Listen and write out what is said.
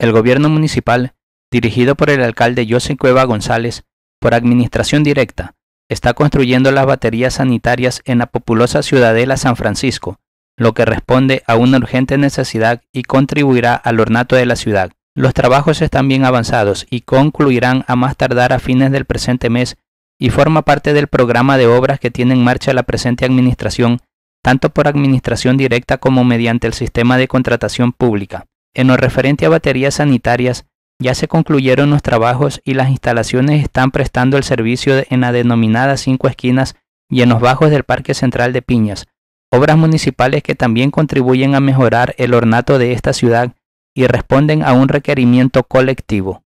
El gobierno municipal, dirigido por el alcalde José Cueva González, por administración directa, está construyendo las baterías sanitarias en la populosa ciudadela San Francisco, lo que responde a una urgente necesidad y contribuirá al ornato de la ciudad. Los trabajos están bien avanzados y concluirán a más tardar a fines del presente mes y forma parte del programa de obras que tiene en marcha la presente administración, tanto por administración directa como mediante el sistema de contratación pública. En lo referente a baterías sanitarias, ya se concluyeron los trabajos y las instalaciones están prestando el servicio en la denominada Cinco Esquinas y en los bajos del Parque Central de Piñas, obras municipales que también contribuyen a mejorar el ornato de esta ciudad y responden a un requerimiento colectivo.